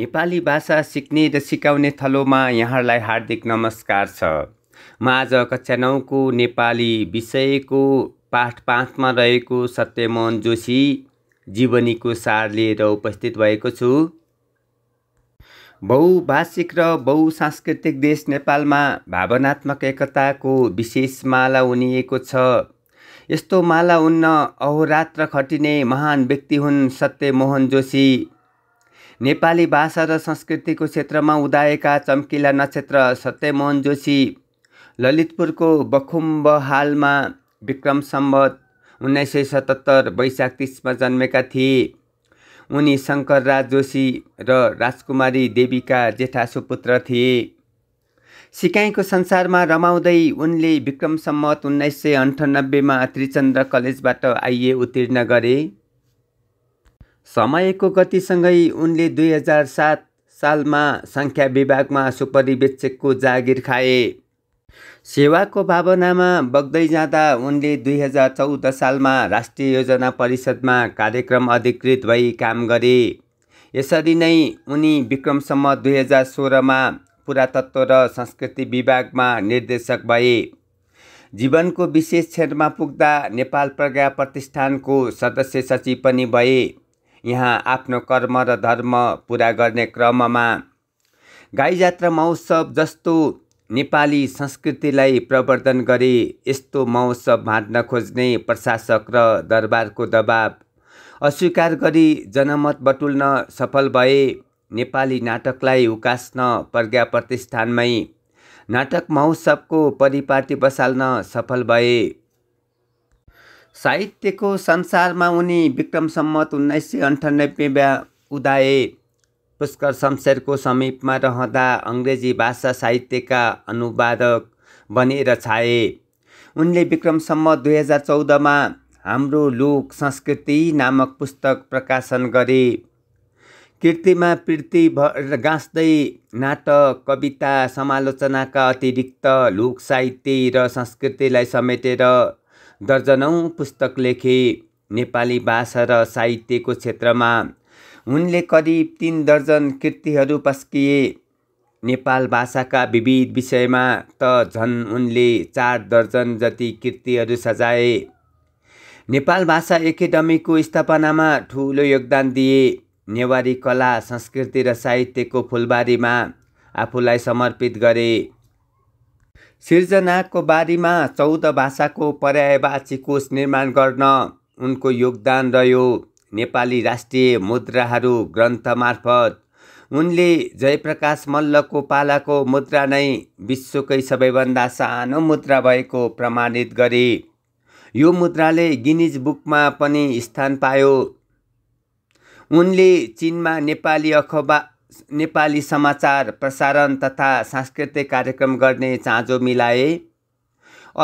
नेपाली भाषा सिक्ने र सिकाउने थलोमा यहाँहरूलाई हार्दिक नमस्कार छ म आज कक्षा नौको नेपाली विषयको पाठ पाँचमा रहेको सत्यमोहन जोशी जीवनीको सार लिएर उपस्थित भएको छु बहुभाषिक र बहुसांस्कृतिक देश नेपालमा भावनात्मक एकताको विशेष माला उनिएको छ यस्तो माला उन्न अहोरात्र खटिने महान व्यक्ति हुन् सत्यमोहन जोशी नेपाली भाषा र संस्कृतिको क्षेत्रमा उदाएका चम्किला नक्षत्र सत्यमोहन जोशी ललितपुरको बखुम्बहालमा विक्रम सम्बत उन्नाइस सय सतहत्तर वैशाख तिसमा जन्मेका थिए उनी शङ्कर राज जोशी र राजकुमारी देवीका जेठा सुपुत्र थिए सिकाइको संसारमा रमाउँदै उनले विक्रम सम्मत उन्नाइस सय अन्ठानब्बेमा त्रिचन्द्र कलेजबाट आइए उत्तीर्ण गरे समयको गतिसँगै उनले दुई हजार सात सालमा सङ्ख्या विभागमा सुपरिवेक्षकको जागिर खाए सेवाको भावनामा बग्दै जाँदा उनले दुई हजार चौध सालमा राष्ट्रिय योजना परिषदमा कार्यक्रम अधिकृत भई काम गरे यसरी नै उनी विक्रमसम्म दुई हजार सोह्रमा पुरातत्व र संस्कृति विभागमा निर्देशक भए जीवनको विशेष क्षेत्रमा पुग्दा नेपाल प्रज्ञा प्रतिष्ठानको सदस्य सचिव पनि भए यहाँ आफ्नो कर्म र धर्म पुरा गर्ने क्रममा गाई जात्रा महोत्सव जस्तो नेपाली संस्कृतिलाई प्रवर्धन गरे यस्तो महोत्सव भाँड्न खोज्ने प्रशासक र दरबारको दबाब अस्वीकार गरी जनमत बटुल्न सफल भए नेपाली नाटकलाई उकास्न प्रज्ञा प्रतिष्ठानमै नाटक महोत्सवको परिपाटी बसाल्न सफल भए साहित्यको संसारमा उनी विक्रम सम्मत उन्नाइस सय अन्ठानब्बेमा उदाए पुष्कर शमशेरको समीपमा रहँदा अङ्ग्रेजी भाषा साहित्यका अनुवादक बनेर छाए उनले विक्रम सम्मत दुई हजार चौधमा हाम्रो लोक संस्कृति नामक पुस्तक प्रकाशन गरे कृतिमा पृथ्वी भर गाँस्दै नाटक कविता समालोचनाका अतिरिक्त लोक साहित्य र संस्कृतिलाई समेटेर दर्जनौ पुस्तक लेखे नेपाली भाषा र साहित्यको क्षेत्रमा उनले करिब तिन दर्जन कृतिहरू पस्किए नेपाल भाषाका विविध विषयमा त झन् उनले चार दर्जन जति कृतिहरू सजाए नेपाल भाषा एकाडेमीको स्थापनामा ठुलो योगदान दिए नेवारी कला संस्कृति र साहित्यको फुलबारीमा आफूलाई समर्पित गरे सिर्जनाको बारेमा चौध भाषाको पर्यायवाची कोष निर्माण गर्न उनको योगदान रह्यो नेपाली राष्ट्रिय मुद्राहरू ग्रन्थमार्फत उनले जयप्रकाश मल्लको पालाको मुद्रा नै विश्वकै सबैभन्दा सानो मुद्रा भएको प्रमाणित गरे यो मुद्राले गिनिज बुकमा पनि स्थान पायो उनले चिनमा नेपाली अखबा नेपाली समाचार प्रसारण तथा सांस्कृतिक कार्यक्रम गर्ने चाँजो मिलाए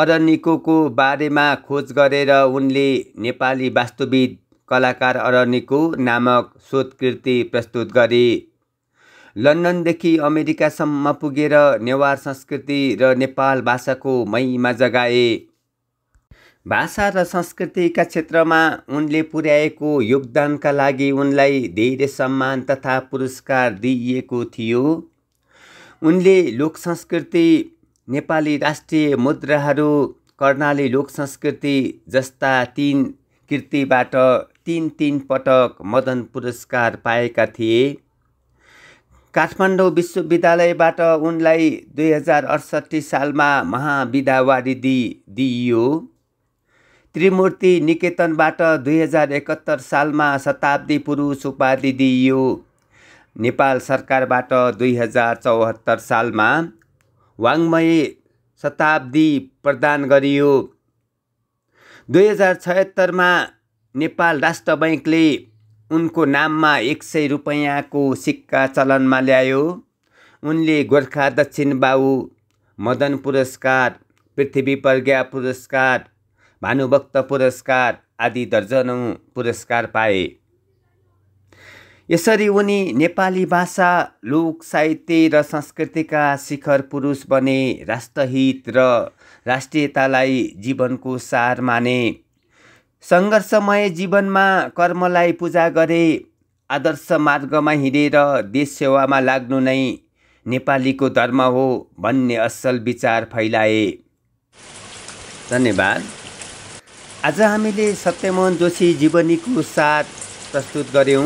अरनिकोको बारेमा खोज गरेर उनले नेपाली वास्तुविद कलाकार अरनिको नामक शोधकृति प्रस्तुत गरे लन्डनदेखि अमेरिकासम्म पुगेर नेवार संस्कृति र नेपाल भाषाको महिमा जगाए भाषा र संस्कृतिका क्षेत्रमा उनले पुर्याएको योगदानका लागि उनलाई धेरै सम्मान तथा पुरस्कार दिइएको थियो उनले लोक संस्कृति नेपाली राष्ट्रिय मुद्राहरू कर्णाली लोक संस्कृति जस्ता तिन कृतिबाट तिन तिन पटक मदन पुरस्कार पाएका थिए काठमाडौँ विश्वविद्यालयबाट उनलाई दुई हजार अडसट्ठी सालमा महाविदावारिधि दिइयो त्रिमूर्ति निकेतनबाट दुई हजार एकहत्तर सालमा शताब्दी पुरुष उपाधि दिइयो नेपाल सरकारबाट दुई हजार चौहत्तर सालमा वाङ्मय शताब्दी प्रदान गरियो दुई हजार छयत्तरमा नेपाल राष्ट्र बैङ्कले उनको नाममा एक सय रुपैयाँको सिक्का चलनमा ल्यायो उनले गोर्खा दक्षिण बाबु मदन पुरस्कार पृथ्वी प्रज्ञा पुरस्कार भानुभक्त पुरस्कार आदि दर्जनौ पुरस्कार पाए यसरी उनी नेपाली भाषा लोक साहित्य र संस्कृतिका शिखर पुरुष बने राष्ट्रहित र राष्ट्रियतालाई जीवनको सार माने सङ्घर्षमय जीवनमा कर्मलाई पूजा गरे आदर्श मार्गमा हिँडेर देश सेवामा लाग्नु नै नेपालीको धर्म हो भन्ने असल विचार फैलाए धन्यवाद आज हामीले सत्यमोहन जोशी जीवनीको साथ प्रस्तुत गऱ्यौँ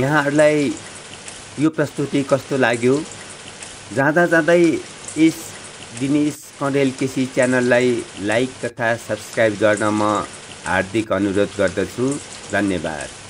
यहाँहरूलाई यो प्रस्तुति कस्तो लाग्यो जाँदा जाँदै यस दिनेश कँडेल केसी च्यानललाई लाइक तथा सब्सक्राइब गर्न म हार्दिक अनुरोध गर्दछु धन्यवाद